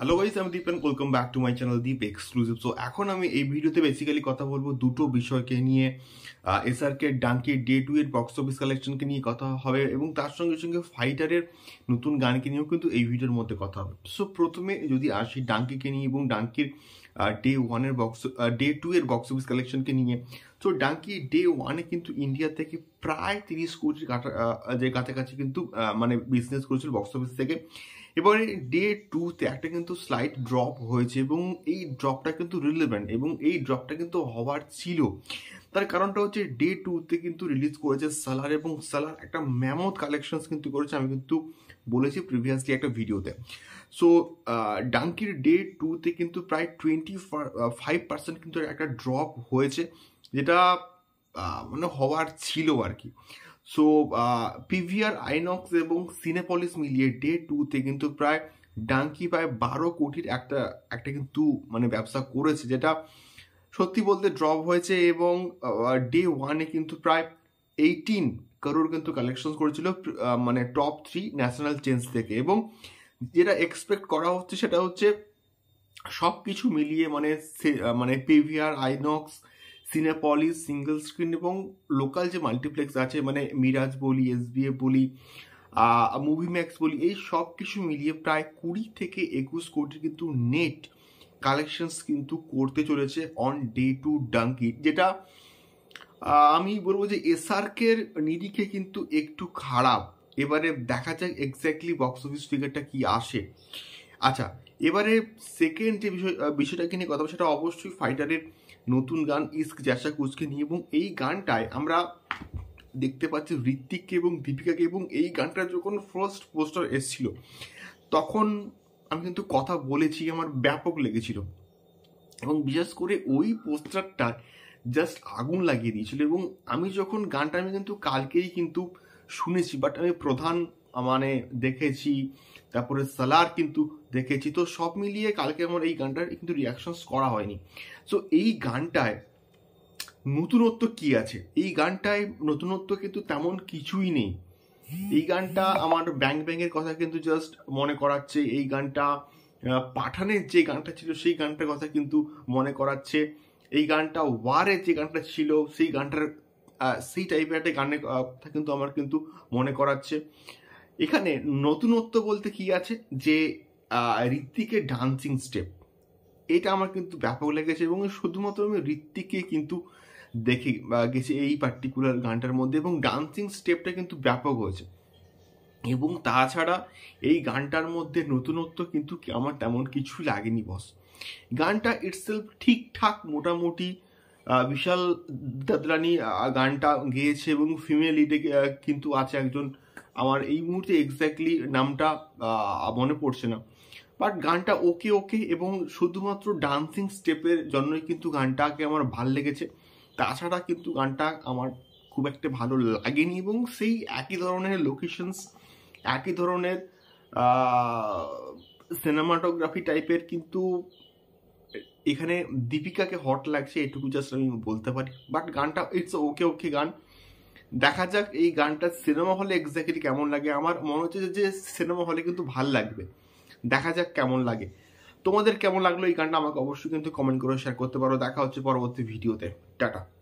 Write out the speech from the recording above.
hello guys আমি Deep and welcome back to my channel Deep exclusive so এখন আমি এই ভিডিওতে বেসিক্যালি কথা বলবো দুটো বিষয়কে নিয়ে S SRK Dunki day two এর বক্স অফিস কালেকশনকে নিয়ে কথা হবে এবং তার সঙ্গে সঙ্গে ফাইটারের নতুন গানকে নিয়েও কিন্তু এই ভিডিওর মধ্যে কথা হবে সো প্রথমে যদি আসি ডাঙ্কিকে নিয়ে এবং ডাঙ্কির ডে ওয়ানের বক্স ডে টু এর বক্স অফিস কালেকশনকে নিয়ে সো ডাঙ্কি ডে ওয়ানে কিন্তু ইন্ডিয়া থেকে প্রায় তিরিশ কোটির কাটা যে কাছাকাছি কিন্তু মানে বিজনেস করেছিল বক্স অফিস থেকে এবারে ডে টুতে একটা কিন্তু স্লাইড ড্রপ হয়েছে এবং এই ড্রপটা কিন্তু রিলেভেন্ট এবং এই ড্রপটা কিন্তু হওয়ার ছিল তার কারণটা হচ্ছে ডে টুতে কিন্তু রিলিজ করেছে সালার এবং সালার একটা ম্যামোদ কালেকশনস কিন্তু করেছে আমি কিন্তু বলেছি প্রিভিয়াসলি একটা ভিডিওতে সো ডাঙ্কির ডে টুতে কিন্তু প্রায় টোয়েন্টি ফাইভ পার্সেন্ট কিন্তু একটা ড্রপ হয়েছে যেটা মানে হওয়ার ছিল আর কি সো পিভিআর আইনক্স এবং সিনেপলিস মিলিয়ে ডে টুতে কিন্তু প্রায় ডাঙ্কি প্রায় বারো কোটির একটা একটা কিন্তু মানে ব্যবসা করেছে যেটা সত্যি বলতে ড্রপ হয়েছে এবং ডে ওয়ানে কিন্তু প্রায় এইটিন কারোর কিন্তু কালেকশন করেছিল মানে টপ থ্রি ন্যাশনাল চেঞ্জ থেকে এবং যেটা এক্সপেক্ট করা হচ্ছে সেটা হচ্ছে সব কিছু মিলিয়ে মানে মানে PVR INOX Cinepolis single screen এবং লোকাল যে মাল্টিপ্লেক্স আছে মানে মিরাজ বলি এসবিএফ বলি মুভি ম্যাক্স বলি এই সব কিছু মিলিয়ে প্রায় কুড়ি থেকে একুশ কোটি কিন্তু নেট কালেকশনস কিন্তু করতে চলেছে অন ডে টু ডাঙ্কি যেটা আমি বলবো যে এসআরকের নিরিখে কিন্তু একটু খারাপ এবারে দেখা যাক এক্স্যাক্টলি বক্স অফিস ফিগারটা কি আসে আচ্ছা এবারে সেকেন্ড যে বিষয় বিষয়টাকে নিয়ে কথা সেটা অবশ্যই ফাইটারের নতুন গান ইস্ক জ্যাসা কুচকে নিয়ে এবং এই গানটায় আমরা দেখতে পাচ্ছি ঋত্বিককে এবং দীপিকাকে এবং এই গানটা যখন ফার্স্ট পোস্টার এসেছিল তখন আমি কিন্তু কথা বলেছি আমার ব্যাপক লেগেছিল এবং বিশেষ করে ওই পোস্টারটা জাস্ট আগুন লাগিয়ে দিয়েছিল এবং আমি যখন গানটা আমি কিন্তু কালকেই কিন্তু শুনেছি বাট আমি প্রধান মানে দেখেছি তারপরে সালার কিন্তু দেখেছি তো সব মিলিয়ে কালকে আমার এই গানটার কিন্তু রিয়াকশনস করা হয়নি সো এই গানটায় নতুনত্ব কি আছে এই গানটায় নতুনত্ব কিন্তু তেমন কিছুই নেই এই গানটা আমার ব্যাং ব্যাংয়ের কথা কিন্তু জাস্ট মনে করাচ্ছে এই গানটা পাঠানের যে গানটা ছিল সেই গানটার কথা কিন্তু মনে করাচ্ছে এই গানটা ওয়ারে যে গানটা ছিল সেই গানটার সেই টাইপের একটা গানের কথা কিন্তু আমার কিন্তু মনে করাচ্ছে এখানে নতুনত্ব বলতে কি আছে যে ঋত্বিকের ডান্সিং স্টেপ এটা আমার কিন্তু ব্যাপক লেগেছে এবং শুধুমাত্র আমি ঋত্বিককে কিন্তু দেখে গেছি এই পার্টিকুলার গানটার মধ্যে এবং ডান্সিং স্টেপটা কিন্তু ব্যাপক হয়েছে এবং তাছাড়া এই গানটার মধ্যে নতুনত্ব কিন্তু আমার তেমন কিছু লাগেনি বস গানটা ইটসেলফ ঠিকঠাক মোটামুটি বিশাল দাদরানি গানটা গেয়েছে এবং ফিমেল লিডে কিন্তু আছে একজন আমার এই মুহূর্তে এক্স্যাক্টলি নামটা মনে পড়ছে না বাট গানটা ওকে ওকে এবং শুধুমাত্র ডান্সিং স্টেপের জন্যই কিন্তু গানটাকে আমার ভাল লেগেছে তাছাড়া কিন্তু গানটা আমার খুব একটা ভালো লাগেনি এবং সেই একই ধরনের লোকেশনস একই ধরনের সিনেমাটোগ্রাফি টাইপের কিন্তু এখানে দীপিকাকে হট লাগছে এটুকু জাস্ট আমি বলতে পারি বাট গানটা ইটস ওকে ওকে গান দেখা যাক এই গানটা সিনেমা হলে এক্স্যাক্টলি কেমন লাগে আমার মনে হচ্ছে যে সিনেমা হলে কিন্তু ভাল লাগবে দেখা যাক কেমন লাগে তোমাদের কেমন লাগলো এই গানটা আমাকে অবশ্যই কিন্তু কমেন্ট করে শেয়ার করতে পারো দেখা হচ্ছে পরবর্তী ভিডিওতে টাটা